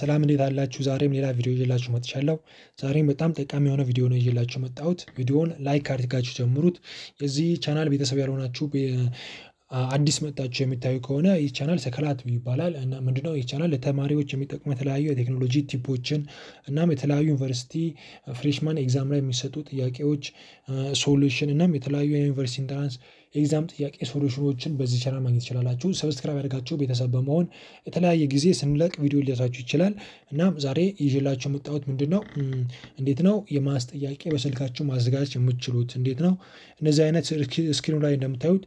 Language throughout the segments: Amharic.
ሰላም እንዴት አላችሁ? ዛሬም ሌላ ቪዲዮ ይዤላችሁ መጥቻለሁ። ዛሬም በጣም ጠቃሚ የሆነ ቪዲዮ ነው ይዤላችሁ መጣሁት። ቪዲዮውን ላይክ አድርጋችሁ ጀምሩት። የዚህ ቻናል ቤተሰብ ያልሆናችሁ አዲስ መጣችሁ የሚታዩ ከሆነ ይህ ቻናል ሰከላት ይባላል። እና ምንድነው ይህ ቻናል ለተማሪዎች የሚጠቅሙ የተለያዩ የቴክኖሎጂ ቲፖችን እናም የተለያዩ ዩኒቨርሲቲ ፍሬሽማን ኤግዛም ላይ የሚሰጡ ጥያቄዎች ሶሉሽን እናም የተለያዩ የዩኒቨርሲቲ ኢንትራንስ ኤግዛም ጥያቄ ሶሉሽኖችን በዚህ ቻናል ማግኘት ይችላላችሁ። ሰብስክራይብ ያደርጋችሁ ቤተሰብ በመሆን የተለያየ ጊዜ ስንለቅ ቪዲዮ ሊደርሳችሁ ይችላል። እናም ዛሬ ይዤላችሁ የመጣሁት ምንድን ነው፣ እንዴት ነው የማስ ጥያቄ በስልካችሁ ማዘጋጀት የምችሉት? እንዴት ነው፣ እነዚህ አይነት ስክሪኑ ላይ እንደምታዩት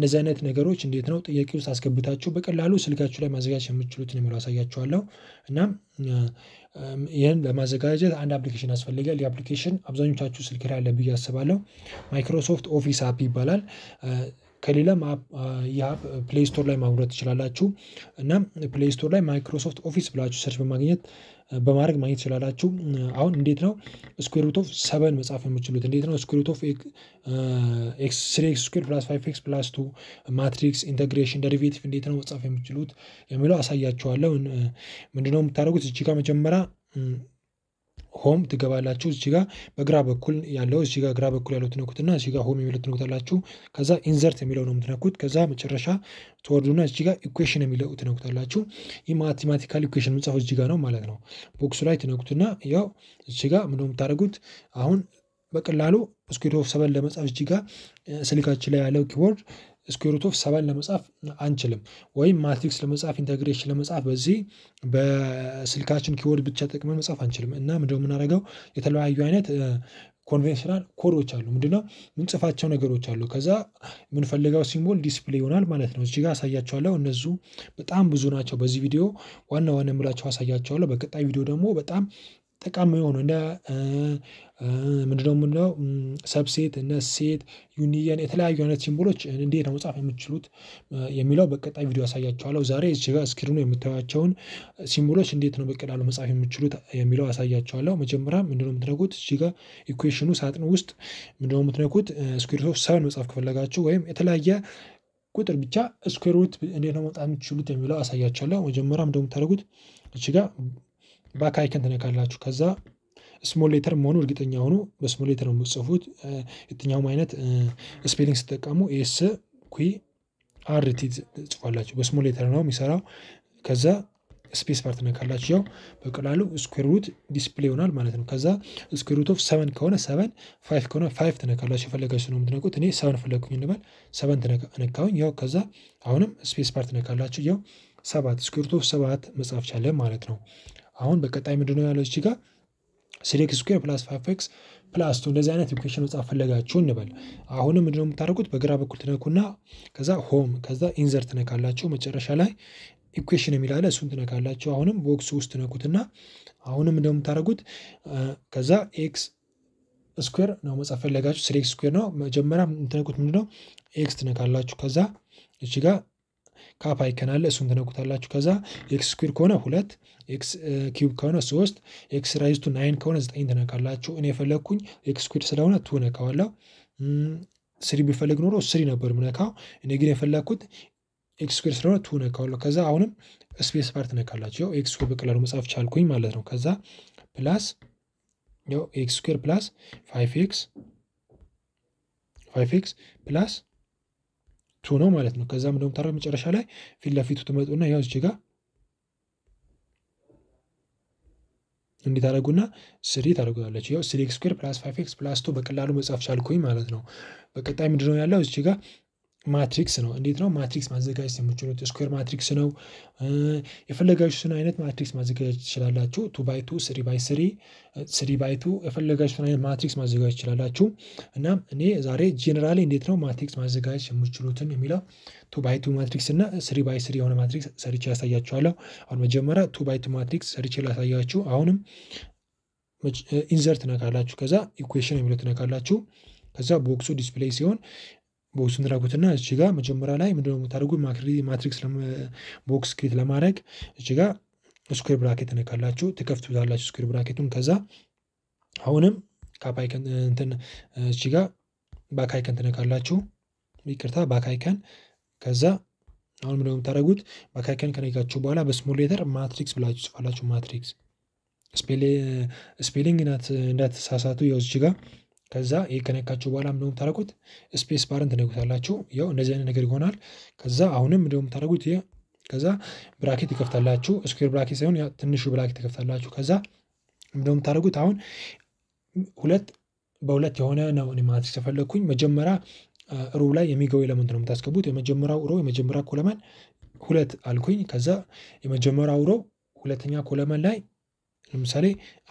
እነዚህ አይነት ነገሮች እንዴት ነው ጥያቄ ውስጥ አስገብታችሁ በቀላሉ ስልካችሁ ላይ ማዘጋጀት የምችሉት የሚለው አሳያችኋለሁ እናም ይህን ለማዘጋጀት አንድ አፕሊኬሽን ያስፈልጋል። አፕሊኬሽን አብዛኞቻችሁ ስልክ ላይ አለ ብዬ አስባለሁ። ማይክሮሶፍት ኦፊስ አፕ ይባላል። ከሌላም ፕሌይ ስቶር ላይ ማውረድ ትችላላችሁ እና ፕሌይ ስቶር ላይ ማይክሮሶፍት ኦፊስ ብላችሁ ሰርች በማግኘት በማድረግ ማግኘት ትችላላችሁ። አሁን እንዴት ነው ስኩዌር ሩት ኦፍ ሰበን መጻፍ የምችሉት? እንዴት ነው ስኩዌር ሩት ኦፍ ስሪ ኤክስ ስኩዌር ፕላስ ፋይቭ ኤክስ ፕላስ ቱ ማትሪክስ ኢንተግሬሽን ደሪቬቲቭ እንዴት ነው መጻፍ የምችሉት የሚለው አሳያችኋለሁ። ምንድነው የምታደርጉት እዚህ ጋር መጀመሪያ ሆም ትገባላችሁ። እዚህ ጋ በግራ በኩል ያለው እዚህ ጋ ግራ በኩል ያለው ትነኩትና እዚህ ጋ ሆም የሚለው ትነኩታላችሁ። ከዛ ኢንዘርት የሚለው ነው የምትነኩት። ከዛ መጨረሻ ትወርዱና እዚህ ጋ ኢኩዌሽን የሚለው ትነኩታላችሁ። ይህ ማቴማቲካል ኢኩዌሽን ምጽፍ እዚህ ጋ ነው ማለት ነው። ቦክሱ ላይ ትነኩትና ያው እዚህ ጋ ምንድነው የምታደርጉት አሁን በቀላሉ ስኩዌር ሰበን ሰቨን ለመጻፍ እዚህ ጋር ስልካችን ላይ ያለው ኪቦርድ ስኩዌሩት ኦፍ ሰባን ለመጻፍ አንችልም፣ ወይም ማትሪክስ ለመጻፍ ኢንተግሬሽን ለመጻፍ በዚህ በስልካችን ኪወርድ ብቻ ጠቅመን መጻፍ አንችልም። እና ምንድነው የምናደርገው የተለያዩ አይነት ኮንቬንሽናል ኮዶች አሉ። ምንድነው ምንጽፋቸው ነገሮች አሉ። ከዛ የምንፈልገው ሲምቦል ዲስፕሌይ ይሆናል ማለት ነው። እዚህ ጋር አሳያቸዋለሁ። እነሱ በጣም ብዙ ናቸው። በዚህ ቪዲዮ ዋና ዋና የምላቸው አሳያቸዋለሁ። በቀጣይ ቪዲዮ ደግሞ በጣም ጠቃሚ የሆኑ እንደ ምንድነው ምንድነው ሰብሴት እነ ሴት ዩኒየን የተለያዩ አይነት ሲምቦሎች እንዴት ነው መጻፍ የምችሉት የሚለው በቀጣይ ቪዲዮ ያሳያችኋለሁ። ዛሬ እዚህ ጋር እስክሪኑ የምታያቸውን ሲምቦሎች እንዴት ነው በቀላሉ መጻፍ የምችሉት የሚለው ያሳያችኋለሁ። መጀመሪያ ምንድነው የምትነኩት እዚህ ጋር ኢኩዌሽኑ ሳጥን ውስጥ ምንድነው የምትነኩት ስኩዌር ሩት ኦፍ ሰቨን መጻፍ ከፈለጋችሁ ወይም የተለያየ ቁጥር ብቻ ስኩዌር ሩት እንዴት ነው መውጣት የምችሉት የሚለው አሳያችኋለሁ። መጀመሪያ ምንድነው የምታደርጉት እዚህ ጋር ባክ አይከን ትነካላችሁ። ከዛ ስሞል ሌተር መሆኑ እርግጠኛ ሆኑ። በስሞል ሌተር ነው የምትጽፉት። የትኛውም አይነት ስፔሊንግ ስጠቀሙ ኤስ ኩ አር ቲ ጽፏላችሁ። በስሞል ሌተር ነው የሚሰራው። ከዛ ስፔስ ባር ትነካላችሁ። ያው በቀላሉ ስኩዌር ሩት ዲስፕሌይ ይሆናል ማለት ነው። ከዛ ስኩዌር ሩት ኦፍ ሰቨን ከሆነ ሰቨን፣ ፋይቭ ከሆነ ፋይቭ ትነካላችሁ። የፈለጋችሁ ነው የምትነቁት። እኔ ሰቨን ፈለግኩኝ እንበል፣ ሰቨን ነካሁኝ። ያው ከዛ አሁንም ስፔስ ባር ትነካላችሁ። ያው ሰባት ስኩዌር ሩት ኦፍ ሰባት መጻፍ ቻለ ማለት ነው። አሁን በቀጣይ ነው ያለው እዚህ ጋር ስሪ ኤክስ ፕላስ ፋይቭ ኤክስ ፕላስ ቱ እንደዚህ አይነት ኢኩዌሽን መጽሐፍ ፈለጋችሁ እንበል። አሁንም ምንድነው የምታደርጉት? በግራ በኩል ትነኩና ከዛ ሆም ከዛ ኢንዘር ትነካላችሁ። መጨረሻ ላይ ኢኩዌሽን የሚላለ እሱን ትነካላችሁ። አሁንም ቦክስ ውስጥ ትነኩትና አሁንም ምንድነው የምታደርጉት? ከዛ ኤክስ ስኩር ነው መጽሐፍ ፈለጋችሁ። ስሪ ስኩር ነው መጀመሪያ ትነኩት። ምንድነው ኤክስ ትነካላችሁ። ከዛ እቺ ጋር ካፓ ይከናለ እሱን ትነኩታላችሁ። ከዛ ኤክስ ስኩር ከሆነ ሁለት ኤክስ ኪዩብ ከሆነ ሶስት ኤክስ ራይዝቱ ናይን ከሆነ ዘጠኝ ትነካላችሁ። እኔ የፈለግኩኝ ኤክስ ስኩር ስለሆነ ቱ ነካዋለሁ። ስሪ ቢፈልግ ኖሮ ስሪ ነበር ምነካው። እኔ ግን የፈለግኩት ኤክስ ስኩር ስለሆነ ቱ ነካዋለሁ። ከዛ አሁንም ስፔስ ባር ትነካላችሁ። ኤክስ ስኩር በቀላሉ መጻፍ ቻልኩኝ ማለት ነው። ከዛ ፕላስ ኤክስ ስኩር ፕላስ ፋይቭ ኤክስ ፋይቭ ኤክስ ፕላስ ቱ ነው ማለት ነው። ከዛም እንደምታደረግ መጨረሻ ላይ ፊት ለፊቱ ትመጡና ያው እዚህ ጋር እንዲታደረጉና ስሪ ታደርጉታለች። ያው ስሪ ኤክስ ስኩዌር ፕላስ ፋይቭ ኤክስ ፕላስ ቱ በቀላሉ መጻፍ ቻልኩኝ ማለት ነው። በቀጣይ ምንድነው ያለው እዚች ጋር ማትሪክስ ነው። እንዴት ነው ማትሪክስ ማዘጋጀት የምችሉት? ስኩዌር ማትሪክስ ነው። የፈለጋችሁትን አይነት ማትሪክስ ማዘጋጀት ትችላላችሁ። ቱ ባይ ቱ፣ ስሪ ባይ ስሪ፣ ስሪ ባይ ቱ፣ የፈለጋችሁትን አይነት ማትሪክስ ማዘጋጀት ትችላላችሁ። እና እኔ ዛሬ ጄኔራሊ እንዴት ነው ማትሪክስ ማዘጋጀት የምችሉትን የሚለው ቱ ባይ ቱ ማትሪክስ እና ስሪ ባይ ስሪ የሆነ ማትሪክስ ሰርቼ ያሳያችኋለሁ። አሁን መጀመሪያ ቱ ባይ ቱ ማትሪክስ ሰርቼ ላሳያችሁ። አሁንም ኢንዘርት ነካላችሁ፣ ከዛ ኢኩዌሽን የሚለው ትነካላችሁ። ከዛ ቦክሱ ዲስፕሌይ ሲሆን ቦክሱን ድረጉትና እች ጋ መጀመሪያ ላይ ምንድነው የምታደርጉት ማትሪክስ ቦክስ ክሬት ለማድረግ እች ጋ ስኩር ብራኬት ነካላችሁ ትከፍቱታላችሁ ስኩር ብራኬቱን ከዛ አሁንም ካፓይከን እች ጋ ባካይከን ትነካላችሁ ይቅርታ ባካይከን ከዛ አሁን ምንድነው የምታደርጉት ባካይከን ከነካችሁ በኋላ በስሞል ሌተር ማትሪክስ ብላችሁ ጽፋላችሁ ማትሪክስ ስፔሊንግ እንዳትሳሳቱ ያው እች ጋ ከዛ ይህ ከነካችሁ በኋላ ምንደ የምታደርጉት ስፔስ ባርን ትነጉታላችሁ። ያው እንደዚህ አይነት ነገር ይሆናል። ከዛ አሁንም ምንደ የምታደርጉት ከዛ ብራኬት ይከፍታላችሁ። ስኩዌር ብራኬት ሳይሆን ትንሹ ብራኬት ይከፍታላችሁ። ከዛ ምንደ የምታደርጉት አሁን ሁለት በሁለት የሆነ ነው ማለት ተፈለግኩኝ። መጀመሪያ ሮ ላይ የሚገቡ ኤለመንት ነው የምታስገቡት። የመጀመሪያው ሮ የመጀመሪያ ኮለመን ሁለት አልኩኝ። ከዛ የመጀመሪያው ሮ ሁለተኛ ኮለመን ላይ ለምሳሌ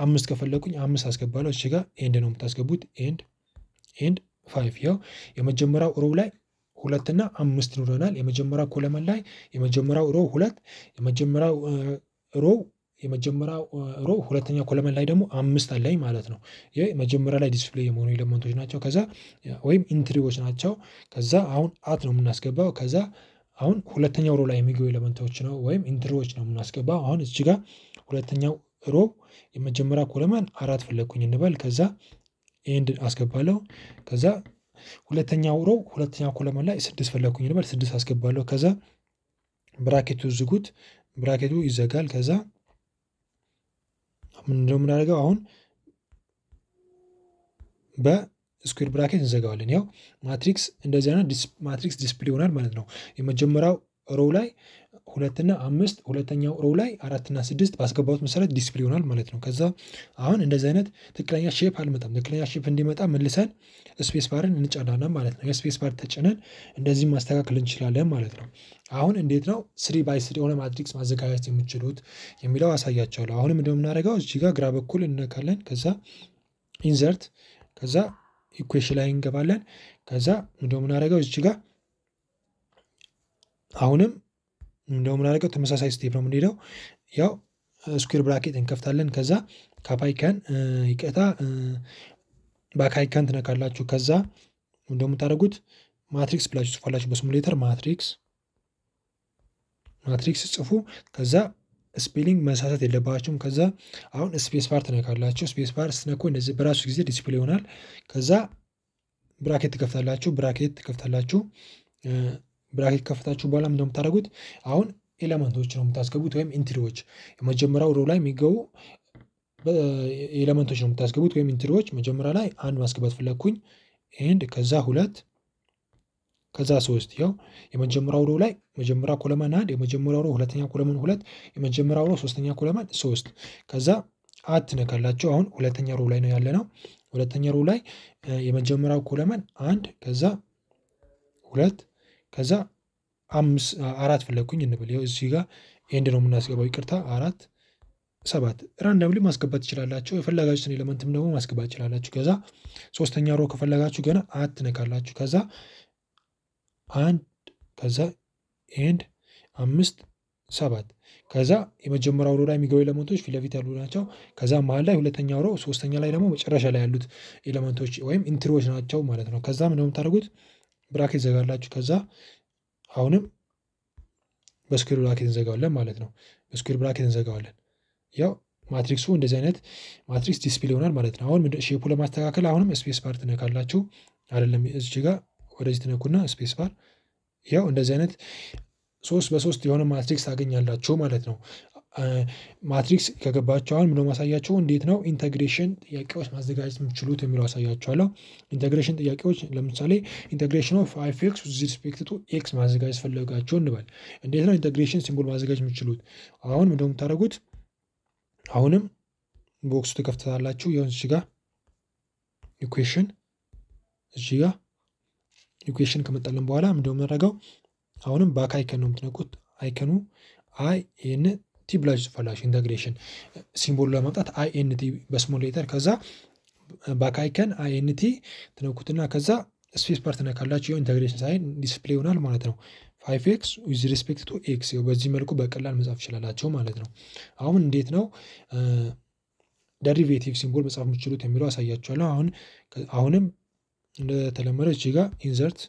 አምስት ከፈለጉኝ አምስት አስገባለሁ። እሺ ጋ ኤንድ ነው የምታስገቡት። ኤንድ ኤንድ ፋይቭ። ያው የመጀመሪያው ሮው ላይ ሁለትና አምስት ኑረናል። የመጀመሪያው ኮለመን ላይ የመጀመሪያው ሮው ሁለት የመጀመሪያው ሮው የመጀመሪያው ሮ ሁለተኛ ኮለመን ላይ ደግሞ አምስት አለኝ ማለት ነው። ይህ መጀመሪያ ላይ ዲስፕሌይ የመሆኑ ኤሌመንቶች ናቸው። ከዛ ወይም ኢንትሪዎች ናቸው። ከዛ አሁን አት ነው የምናስገባው። ከዛ አሁን ሁለተኛው ሮ ላይ የሚገቡ ኤሌመንቶች ነው ወይም ኢንትሪዎች ነው የምናስገባው። አሁን እዚህ ጋር ሁለተኛው ሮ የመጀመሪያ ኮለመን አራት ፈለግኩኝ እንበል። ከዛ ኤንድ አስገባለሁ። ከዛ ሁለተኛው ሮ ሁለተኛ ኮለመን ላይ ስድስት ፈለግኩኝ እንበል። ስድስት አስገባለሁ። ከዛ ብራኬቱ ዝጉት፣ ብራኬቱ ይዘጋል። ከዛ ምን እንደምናደርገው አሁን በስኩዌር ብራኬት እንዘጋዋለን። ያው ማትሪክስ እንደዚህ አይነት ማትሪክስ ዲስፕሌ ይሆናል ማለት ነው የመጀመሪያው ሮው ላይ ሁለትና አምስት ሁለተኛው ሮው ላይ አራትና ስድስት ባስገባሁት መሰረት ዲስፕሌ ይሆናል ማለት ነው። ከዛ አሁን እንደዚህ አይነት ትክክለኛ ሼፕ አልመጣም። ትክክለኛ ሼፕ እንዲመጣ መልሰን ስፔስ ባርን እንጫናለን ማለት ነው። የስፔስ ባር ተጭነን እንደዚህ ማስተካከል እንችላለን ማለት ነው። አሁን እንዴት ነው ስሪ ባይ ስሪ የሆነ ማትሪክስ ማዘጋጀት የምችሉት የሚለው አሳያቸዋለሁ። አሁንም እንደምናደርገው እዚህ ጋር ግራ በኩል እንነካለን። ከዛ ኢንዘርት ከዛ ኢኩዌሽን ላይ እንገባለን። ከዛ እንደምናደርገው እዚህ ጋር አሁንም እንደው ምናደርገው ተመሳሳይ ስቴፕ ነው የምንሄደው። ያው ስኩር ብራኬት እንከፍታለን። ከዛ ካፓይካን ይቀታ ባካይካን ትነካላችሁ። ከዛ እንደምታደርጉት ማትሪክስ ብላችሁ ጽፏላችሁ በሲሙሌተር ማትሪክስ ማትሪክስ ጽፉ። ከዛ ስፔሊንግ መሳሳት የለባችሁም። ከዛ አሁን ስፔስ ባር ትነካላችሁ። ስፔስ ባር ስትነኩ እንደዚህ በራሱ ጊዜ ዲስፕሌ ይሆናል። ከዛ ብራኬት ትከፍታላችሁ። ብራኬት ትከፍታላችሁ ብራኬት ከፈታችሁ በኋላ ምንድነው የምታደርጉት? አሁን ኤለመንቶች ነው የምታስገቡት ወይም ኢንትሪዎች የመጀመሪያው ሮ ላይ የሚገቡ ኤለመንቶች ነው የምታስገቡት ወይም ኢንትሪዎች። መጀመሪያ ላይ አንድ ማስገባት ፈለግኩኝ ኤንድ ከዛ ሁለት ከዛ ሶስት። ያው የመጀመሪያው ሮ ላይ መጀመሪያ ኮለመን አንድ፣ የመጀመሪያው ሮ ሁለተኛ ኮለመን ሁለት፣ የመጀመሪያው ሮ ሶስተኛ ኮለመን ሶስት። ከዛ አት ነካላቸው። አሁን ሁለተኛ ሮ ላይ ነው ያለ ነው። ሁለተኛ ሮ ላይ የመጀመሪያው ኮለመን አንድ፣ ከዛ ሁለት ከዛ አራት ፍለኩኝ እንብል ው እዚህ ጋር ኤንድ ነው የምናስገባው። ይቅርታ አራት ሰባት ራንዳምሊ ማስገባት ትችላላችሁ። የፈለጋችሁትን ኤሌመንትም ደግሞ ማስገባት ትችላላችሁ። ከዛ ሶስተኛ ሮ ከፈለጋችሁ ገና አትነካላችሁ። ከዛ አንድ ከዛ ኤንድ አምስት ሰባት ከዛ የመጀመሪያው ሮ ላይ የሚገቡ ኤሌመንቶች ፊትለፊት ያሉ ናቸው። ከዛ መሀል ላይ ሁለተኛ ሮ፣ ሶስተኛ ላይ ደግሞ መጨረሻ ላይ ያሉት ኤሌመንቶች ወይም ኢንትሪዎች ናቸው ማለት ነው። ከዛ ነው የምታደርጉት ብራኬት ዘጋላችሁ። ከዛ አሁንም በስኩዌር ብራኬት እንዘጋዋለን ማለት ነው። በስኩዌር ብራኬት እንዘጋዋለን። ያው ማትሪክሱ እንደዚህ አይነት ማትሪክስ ዲስፕሌ ይሆናል ማለት ነው። አሁን ሼፑ ለማስተካከል አሁንም ስፔስ ባር ትነካላችሁ። አይደለም እዚች ጋር ወደዚህ ትነኩና ስፔስ ባር ያው እንደዚህ አይነት ሶስት በሶስት የሆነ ማትሪክስ ታገኛላችሁ ማለት ነው። ማትሪክስ ከገባቸዋል አሁን ማሳያቸው እንዴት ነው ኢንተግሬሽን ጥያቄዎች ማዘጋጀት የምትችሉት የሚለው አሳያችኋለሁ። ኢንተግሬሽን ጥያቄዎች ለምሳሌ ኢንተግሬሽን ኦፍ ፋይቭ ኤክስ ዊዝ ሪስፔክት ቱ ኤክስ ማዘጋጀት ፈለጋቸው እንበል። እንዴት ነው ኢንተግሬሽን ሲምቦል ማዘጋጀት የምትችሉት? አሁን ምንድነው የምታደርጉት? አሁንም ቦክሱ ትከፍታላችሁ። የሆን እዚህ ጋር ኢኩዌሽን እዚህ ጋር ኢኩዌሽን ከመጣልን በኋላ ምንደ የምናደርገው? አሁንም ባክ አይከን ነው የምትነቁት። አይከኑ አይ ኤን ቲ ብላጅ ጽፈላሽ ሲምቦሉ ለማምጣት አይኤንቲ በስሞሌተር ሌተር ከዛ በካይከን አይኤንቲ ትነኩትና ከዛ ስፔስ ፓርት ነካላችሁ ይኸው ኢንቴግሬሽን ሳይን ዲስፕሌይ ይሆናል ማለት ነው። ፋይቭ ኤክስ ዊዝ ሪስፔክት ቱ ኤክስ ይኸው በዚህ መልኩ በቀላል መጻፍ ይችላላቸው ማለት ነው። አሁን እንዴት ነው ደሪቬቲቭ ሲምቦል መጻፍ የምችሉት የሚለው አሳያችኋለሁ። አሁን አሁንም እንደተለመደው እዚህ ጋር ኢንዘርት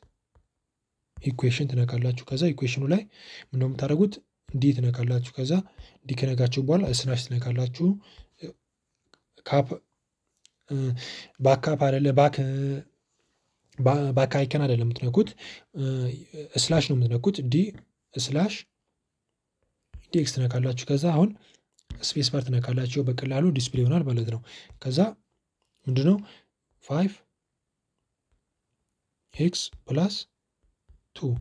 ኢኩዌሽን ትነካላችሁ። ከዛ ኢኩዌሽኑ ላይ ምንደ የምታደርጉት ዲ ትነካላችሁ። ከዛ ዲ ከነካችሁ በኋላ ስናሽ ትነካላችሁ። ካፕ ባካፕ አይደለ ባክ ባክ አይከን አይደለም የምትነኩት፣ ስላሽ ነው የምትነኩት። ዲ ስላሽ ዲኤክስ ትነካላችሁ። ከዛ አሁን ስፔስ ባር ትነካላችሁ። በቀላሉ ዲስፕሌ ይሆናል ማለት ነው። ከዛ ምንድነው ፋይቭ ኤክስ ፕላስ ቱ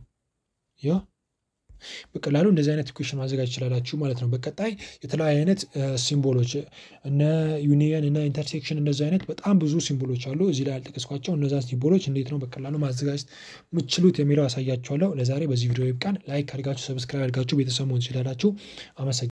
ያ በቀላሉ እንደዚህ አይነት ኢኩዌሽን ማዘጋጅ ይችላላችሁ ማለት ነው። በቀጣይ የተለያዩ አይነት ሲምቦሎች እነ ዩኒየን እና ኢንተርሴክሽን እንደዚህ አይነት በጣም ብዙ ሲምቦሎች አሉ። እዚህ ላይ ያልጠቀስኳቸው እነዛ ሲምቦሎች እንዴት ነው በቀላሉ ማዘጋጀት የምችሉት የሚለው አሳያችኋለሁ። ለዛሬ በዚህ ቪዲዮ ይብቃን። ላይክ አድርጋችሁ ሰብስክራይብ አድርጋችሁ ቤተሰብ መሆን ይችላላችሁ። አመሰግናለሁ።